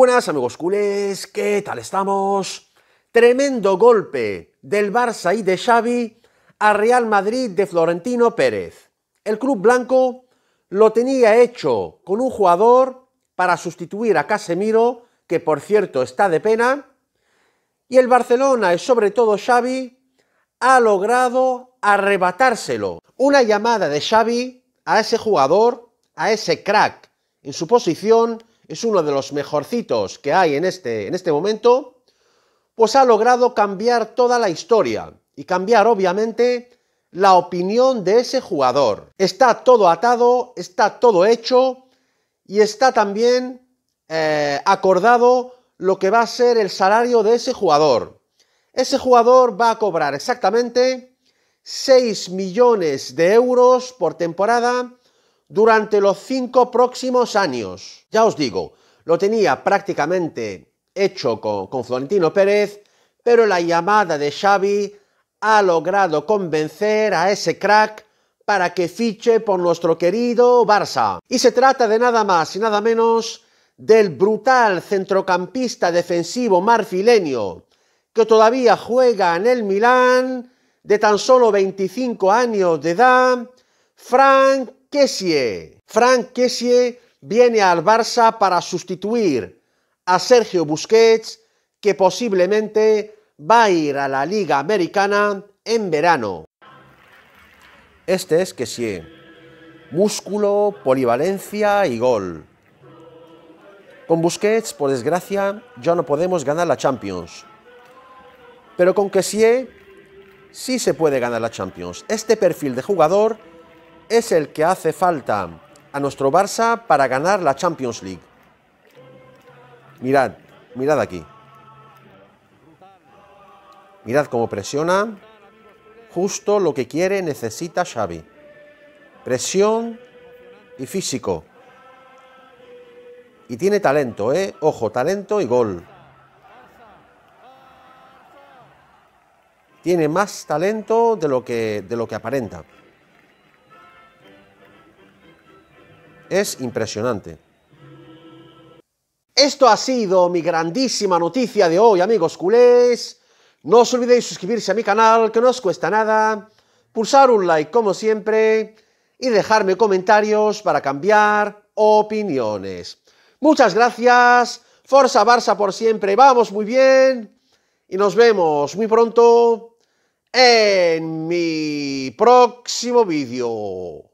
buenas amigos culés, ¿qué tal estamos? Tremendo golpe del Barça y de Xavi a Real Madrid de Florentino Pérez. El club blanco lo tenía hecho con un jugador para sustituir a Casemiro, que por cierto está de pena, y el Barcelona y sobre todo Xavi ha logrado arrebatárselo. Una llamada de Xavi a ese jugador, a ese crack en su posición, es uno de los mejorcitos que hay en este, en este momento, pues ha logrado cambiar toda la historia y cambiar obviamente la opinión de ese jugador. Está todo atado, está todo hecho y está también eh, acordado lo que va a ser el salario de ese jugador. Ese jugador va a cobrar exactamente 6 millones de euros por temporada durante los cinco próximos años. Ya os digo, lo tenía prácticamente hecho con, Florentino Pérez, pero la llamada de Xavi ha logrado convencer a ese crack para que fiche por nuestro querido Barça. Y se trata de nada más y nada menos del brutal centrocampista defensivo marfileño que todavía juega en el Milán, de tan solo 25 años de edad, Frank Kessie. Frank Kessie viene al Barça para sustituir a Sergio Busquets, que posiblemente va a ir a la Liga Americana en verano. Este es Kessie. Músculo, polivalencia y gol. Con Busquets, por desgracia, ya no podemos ganar la Champions. Pero con Kessie sí se puede ganar la Champions. Este perfil de jugador es el que hace falta a nuestro Barça para ganar la Champions League. Mirad, mirad aquí. Mirad cómo presiona. Justo lo que quiere, necesita Xavi. Presión y físico. Y tiene talento, ¿eh? Ojo, talento y gol. Tiene más talento de lo que, de lo que aparenta. Es impresionante. Esto ha sido mi grandísima noticia de hoy, amigos culés. No os olvidéis suscribirse a mi canal, que no os cuesta nada. Pulsar un like, como siempre. Y dejarme comentarios para cambiar opiniones. Muchas gracias. Forza Barça por siempre. Vamos muy bien. Y nos vemos muy pronto en mi próximo vídeo.